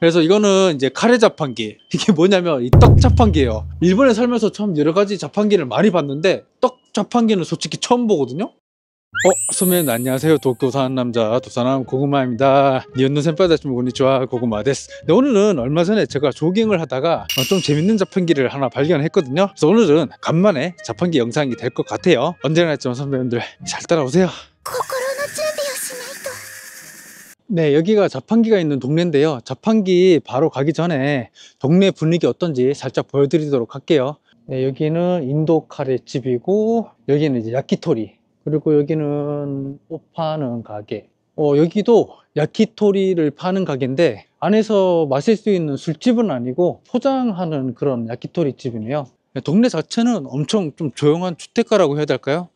그래서 이거는 이제 카레 자판기 이게 뭐냐면 이 떡 자판기예요 일본에 살면서 참 여러 가지 자판기를 많이 봤는데 떡 자판기는 솔직히 처음 보거든요 어? 선배님 안녕하세요 도쿄 사는 남자 도사남 고구마입니다 니온노 샘파이 다시면 고니치와 고구마 데스 네, 오늘은 얼마 전에 제가 조깅을 하다가 좀 재밌는 자판기를 하나 발견했거든요 그래서 오늘은 간만에 자판기 영상이 될 것 같아요 언제나 했지만 선배님들 잘 따라오세요 네, 여기가 자판기가 있는 동네인데요. 자판기 바로 가기 전에 동네 분위기 어떤지 살짝 보여드리도록 할게요. 네, 여기는 인도 카레집이고 여기는 이제 야키토리 그리고 여기는 옷 파는 가게 어, 여기도 야키토리를 파는 가게인데 안에서 마실 수 있는 술집은 아니고 포장하는 그런 야키토리 집이네요. 네, 동네 자체는 엄청 좀 조용한 주택가라고 해야 될까요?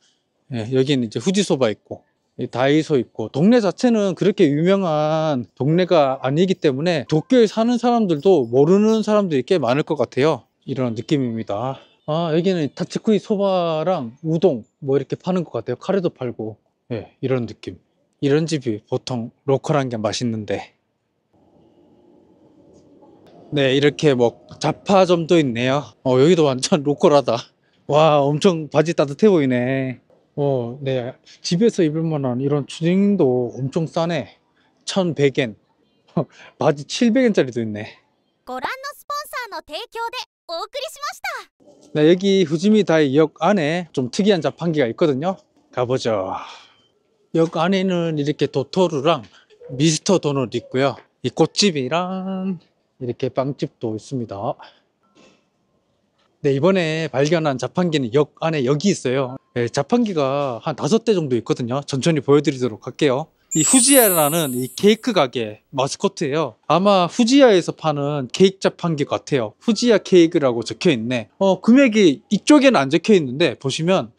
네, 여기는 이제 후지소바 있고 다이소 있고 동네 자체는 그렇게 유명한 동네가 아니기 때문에 도쿄에 사는 사람들도 모르는 사람들이 꽤 많을 것 같아요 이런 느낌입니다 아 여기는 타치쿠이 소바랑 우동 뭐 이렇게 파는 것 같아요 카레도 팔고 예 네, 이런 느낌 이런 집이 보통 로컬한 게 맛있는데 네 이렇게 뭐 자파점도 있네요 어 여기도 완전 로컬하다 와 엄청 바지 따뜻해 보이네 어, 네. 집에서 입을 만한 이런 주닝도 엄청 싸네. 1,100엔. 바지 700엔짜리도 있네. 스폰서의 네, 여기 후지미다이 역 안에 좀 특이한 자판기가 있거든요. 가보죠. 역 안에는 이렇게 도토루랑 미스터 도넛 있고요. 이 꽃집이랑 이렇게 빵집도 있습니다. 네, 이번에 발견한 자판기는 역 안에 여기 있어요. 네, 자판기가 한 다섯 대 정도 있거든요. 천천히 보여드리도록 할게요. 이 후지야라는 이 케이크 가게 마스코트예요. 아마 후지야에서 파는 케이크 자판기 같아요. 후지야 케이크라고 적혀 있네. 어, 금액이 이쪽에는 안 적혀 있는데 보시면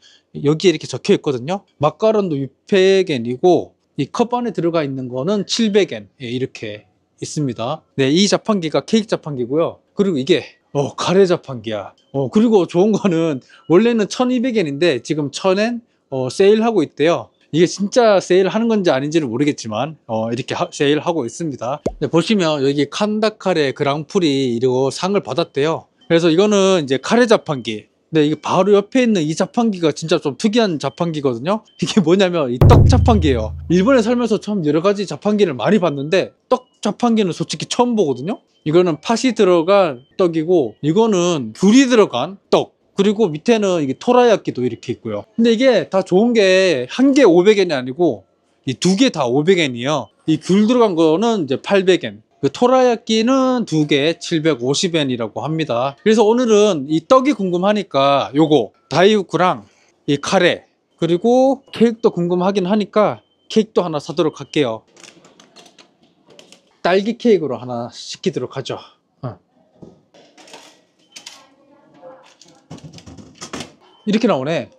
여기에 이렇게 적혀 있거든요. 마카론도 600엔이고 이 컵 안에 들어가 있는 거는 700엔 예, 이렇게 있습니다. 네, 이 자판기가 케이크 자판기고요. 그리고 이게 어, 카레 자판기야. 어, 그리고 좋은 거는 원래는 1200엔인데 지금 1000엔 어, 세일하고 있대요. 이게 진짜 세일하는 건지 아닌지는 모르겠지만 어, 이렇게 하, 세일하고 있습니다. 네, 보시면 여기 칸다카레 그랑프리 이러고 상을 받았대요. 그래서 이거는 이제 카레 자판기 네, 이게 바로 옆에 있는 이 자판기가 진짜 좀 특이한 자판기거든요. 이게 뭐냐면 이 떡 자판기예요. 일본에 살면서 참 여러 가지 자판기를 많이 봤는데 떡 자판기는 솔직히 처음 보거든요 이거는 팥이 들어간 떡이고 이거는 귤이 들어간 떡 그리고 밑에는 이게 토라야끼도 이렇게 있고요 근데 이게 다 좋은 게 한 개 500엔이 아니고 이 두 개 다 500엔이에요 이 귤 들어간 거는 이제 800엔 그 토라야끼는 두 개 750엔이라고 합니다 그래서 오늘은 이 떡이 궁금하니까 요거 다이우크랑 이 카레 그리고 케이크도 궁금하긴 하니까 케이크도 하나 사도록 할게요 딸기 케이크로 하나 시키도록 하죠 어. 이렇게 나오네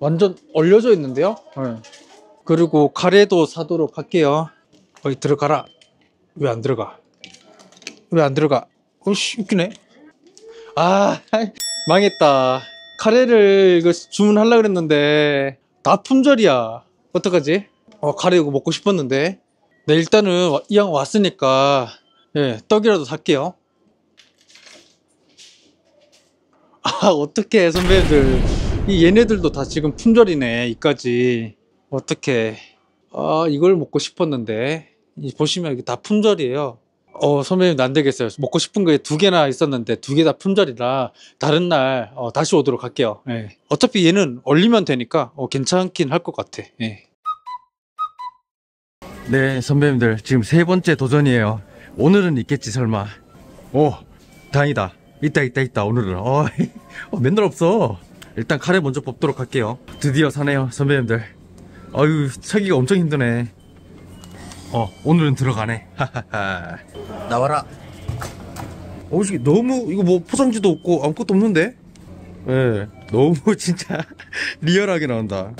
완전 얼려져 있는데요 어. 그리고 카레도 사도록 할게요 거기 들어가라 왜 안 들어가 왜 안 들어가 어이씨 웃기네 아 망했다 카레를 그 주문하려고 그랬는데 다 품절이야 어떡하지 어, 카레 이거 먹고 싶었는데 네, 일단은 이왕 왔으니까 예, 떡이라도 살게요. 아, 어떻게 선배들. 이 얘네들도 다 지금 품절이네, 이까지. 어떻게. 아, 이걸 먹고 싶었는데. 보시면 이게 다 품절이에요. 어, 선배님 안 되겠어요. 먹고 싶은 게 두 개나 있었는데 두 개 다 품절이라 다른 날 어, 다시 오도록 할게요. 예. 어차피 얘는 얼리면 되니까 어, 괜찮긴 할 것 같아. 예. 네, 선배님들 지금 세 번째 도전이에요. 오늘은 있겠지 설마. 오, 다행이다. 있다 있다 있다 오늘은. 어, 어 맨날 없어. 일단 카레 먼저 뽑도록 할게요. 드디어 사네요, 선배님들. 아유, 차기가 엄청 힘드네. 어, 오늘은 들어가네. 나와라. 어, 이 너무 이거 뭐 포장지도 없고 아무것도 없는데? 예, 네, 너무 진짜 리얼하게 나온다.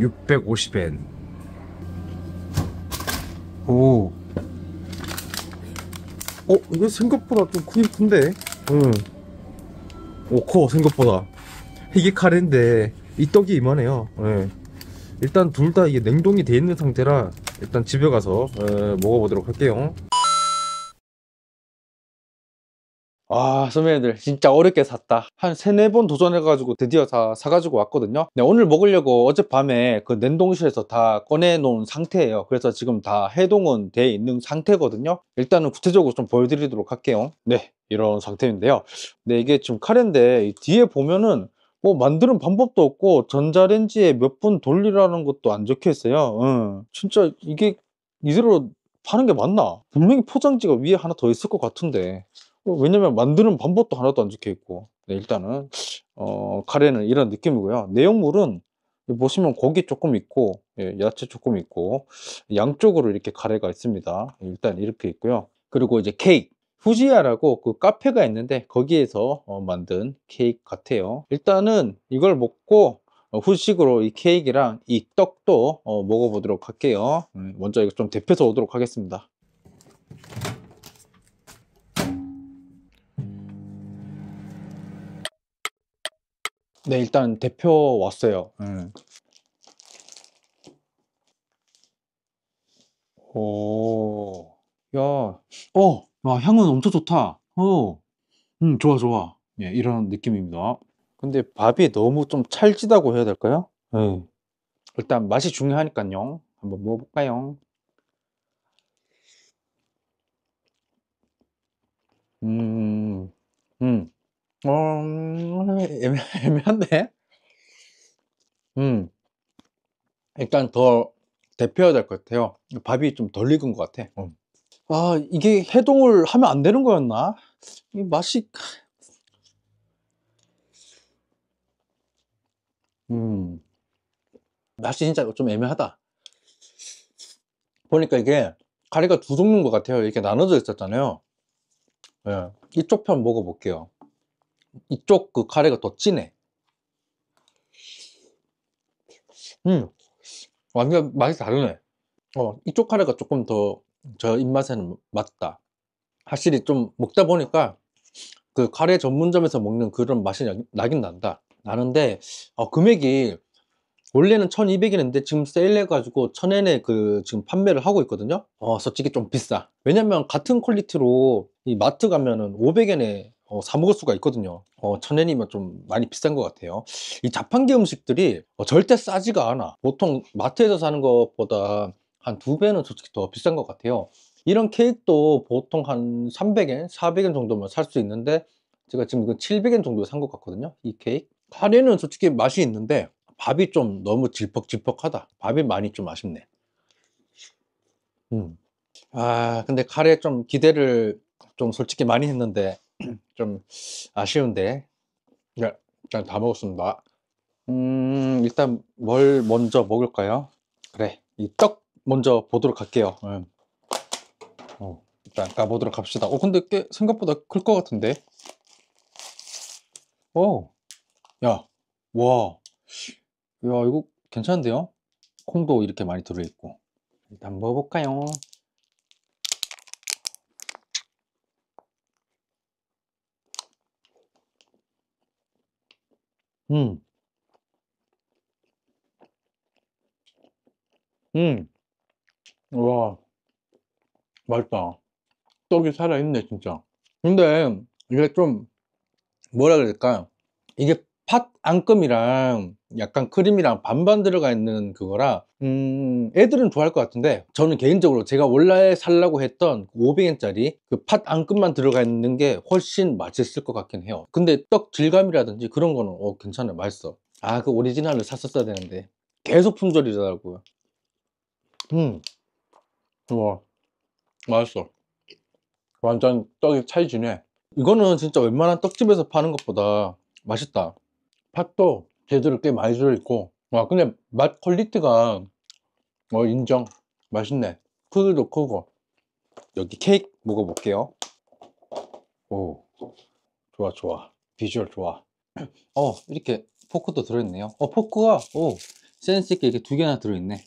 650엔 오 어? 이거 생각보다 좀 크긴 큰데 응오 커 생각보다 이게 카레인데 이 떡이 이만해요 네. 일단 둘 다 이게 냉동이 돼 있는 상태라 일단 집에 가서 예, 먹어보도록 할게요 아 선배님들 진짜 어렵게 샀다 한 세네 번 도전해가지고 드디어 다 사가지고 왔거든요 네, 오늘 먹으려고 어젯밤에 그 냉동실에서 다 꺼내놓은 상태예요 그래서 지금 다 해동은 돼 있는 상태거든요 일단은 구체적으로 좀 보여드리도록 할게요 네 이런 상태인데요 네 이게 지금 카레인데 뒤에 보면은 뭐 만드는 방법도 없고 전자레인지에 몇 분 돌리라는 것도 안 적혀 있어요 음, 진짜 이게 이대로 파는 게 맞나 분명히 포장지가 위에 하나 더 있을 것 같은데 어, 왜냐면 만드는 방법도 하나도 안 적혀 있고 네, 일단은 어, 카레는 이런 느낌이고요 내용물은 보시면 고기 조금 있고 예, 야채 조금 있고 양쪽으로 이렇게 카레가 있습니다 일단 이렇게 있고요 그리고 이제 케이크 후지야라고 그 카페가 있는데 거기에서 어, 만든 케이크 같아요 일단은 이걸 먹고 어, 후식으로 이 케이크랑 이 떡도 어, 먹어보도록 할게요 음, 먼저 이거 좀 데펴서 오도록 하겠습니다 네, 일단 대표 왔어요. 네. 오, 야, 어, 와, 향은 엄청 좋다. 어, 음, 좋아, 좋아. 예, 이런 느낌입니다. 근데 밥이 너무 좀 찰지다고 해야 될까요? 네. 일단 맛이 중요하니까요. 한번 먹어볼까요? 음, 음. 어, 애매, 애매한데? 음, 일단 더 데펴야 될 것 같아요. 밥이 좀 덜 익은 것 같아. 음. 아, 이게 해동을 하면 안 되는 거였나? 이 맛이. 음, 맛이 진짜 좀 애매하다. 보니까 이게 가리가 두 종류인 것 같아요. 이렇게 나눠져 있었잖아요. 네. 이쪽 편 먹어볼게요. 이쪽 그 카레가 더 진해 음 완전 맛이 다르네 어 이쪽 카레가 조금 더 저 입맛에는 맞다 확실히 좀 먹다 보니까 그 카레 전문점에서 먹는 그런 맛이 나긴 난다 나는데 어, 금액이 원래는 1200이었는데 지금 세일해가지고 1000엔에 그 지금 판매를 하고 있거든요 어 솔직히 좀 비싸 왜냐면 같은 퀄리티로 이 마트 가면은 500엔에 어, 사 먹을 수가 있거든요 어, 천연이면좀 많이 비싼 것 같아요 이 자판기 음식들이 어, 절대 싸지가 않아 보통 마트에서 사는 것보다 한 두 배는 솔직히 더 비싼 것 같아요 이런 케이크도 보통 한 300엔, 400엔 정도면 살 수 있는데 제가 지금 이건 700엔 정도산 것 같거든요 이 케이크 카레는 솔직히 맛이 있는데 밥이 좀 너무 질퍽질퍽하다 밥이 많이 좀 아쉽네 음. 아 근데 카레 좀 기대를 좀 솔직히 많이 했는데 좀 아쉬운데 네, 일단 다 먹었습니다. 음, 일단 뭘 먼저 먹을까요? 그래, 이 떡 먼저 보도록 할게요. 음. 어, 일단 까보도록 합시다. 어, 근데 꽤 생각보다 클 것 같은데? 오, 야, 와, 야, 이거 괜찮은데요? 콩도 이렇게 많이 들어있고. 일단 먹어볼까요? 음. 음. 와. 맛있다. 떡이 살아있네, 진짜. 근데 이게 좀, 뭐라 그럴까? 이게 팥 안금이랑 약간 크림이랑 반반 들어가 있는 그거라 음 애들은 좋아할 것 같은데 저는 개인적으로 제가 원래 살라고 했던 500엔짜리 그 팥 안금만 들어가 있는 게 훨씬 맛있을 것 같긴 해요 근데 떡 질감이라든지 그런 거는 어 괜찮아요 맛있어 아 그 오리지널을 샀었어야 되는데 계속 품절이더라고요 음 우와 맛있어 완전 떡이 차이 지네 이거는 진짜 웬만한 떡집에서 파는 것보다 맛있다 팥도 제대로 꽤 많이 들어있고 와 근데 맛 퀄리티가 어 인정 맛있네 크기도 크고 여기 케이크 먹어볼게요 오 좋아 좋아 비주얼 좋아 어 이렇게 포크도 들어있네요 어 포크가 오 센스있게 이렇게 두 개나 들어있네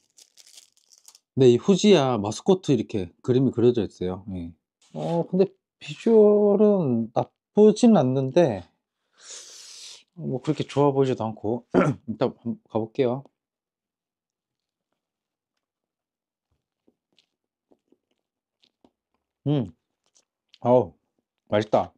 네, 이 후지야 마스코트 이렇게 그림이 그려져 있어요 예. 어 근데 비주얼은 나쁘진 않는데 뭐 그렇게 좋아 보이지도 않고 일단 한번 가볼게요 음어우 맛있다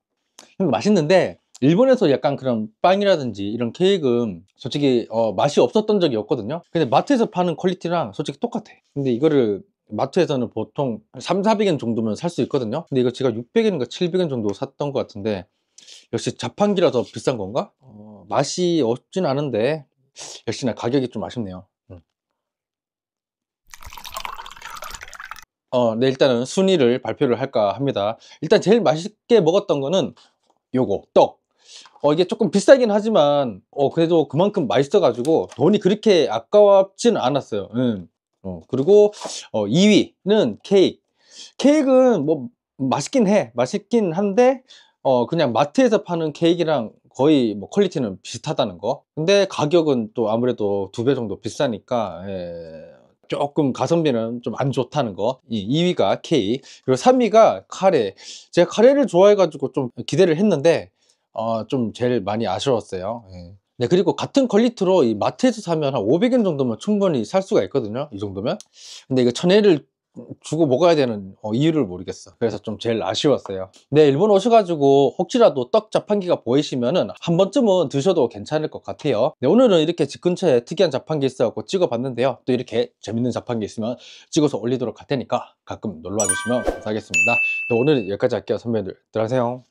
맛있는데 일본에서 약간 그런 빵이라든지 이런 케이크는 솔직히 어, 맛이 없었던 적이 없거든요 근데 마트에서 파는 퀄리티랑 솔직히 똑같아 근데 이거를 마트에서는 보통 3, 400엔 정도면 살 수 있거든요 근데 이거 제가 600엔인가 700엔 정도 샀던 것 같은데 역시 자판기라서 비싼 건가? 어, 맛이 없진 않은데 역시나 가격이 좀 아쉽네요 음. 어, 네 일단은 순위를 발표를 할까 합니다 일단 제일 맛있게 먹었던 거는 요거 떡 어, 이게 조금 비싸긴 하지만 어, 그래도 그만큼 맛있어 가지고 돈이 그렇게 아까웠진 않았어요 음. 어, 그리고 어, 2위는 케이크 케이크는 뭐 맛있긴 해 맛있긴 한데 어 그냥 마트에서 파는 케이크랑 거의 뭐 퀄리티는 비슷하다는 거 근데 가격은 또 아무래도 두 배 정도 비싸니까 예, 조금 가성비는 좀 안 좋다는 거 2위가 케 K 그리고 3위가 카레 제가 카레를 좋아해 가지고 좀 기대를 했는데 어, 좀 제일 많이 아쉬웠어요 예. 네 그리고 같은 퀄리티로 이 마트에서 사면 한 500엔 정도면 충분히 살 수가 있거든요 이 정도면 근데 이거 천혜를 주고 먹어야 되는 어, 이유를 모르겠어 그래서 좀 제일 아쉬웠어요 네 일본 오셔가지고 혹시라도 떡 자판기가 보이시면은 한 번쯤은 드셔도 괜찮을 것 같아요 네 오늘은 이렇게 집 근처에 특이한 자판기 있어갖고 찍어봤는데요 또 이렇게 재밌는 자판기 있으면 찍어서 올리도록 할 테니까 가끔 놀러와 주시면 감사하겠습니다 네, 오늘은 여기까지 할게요 선배들 들어가세요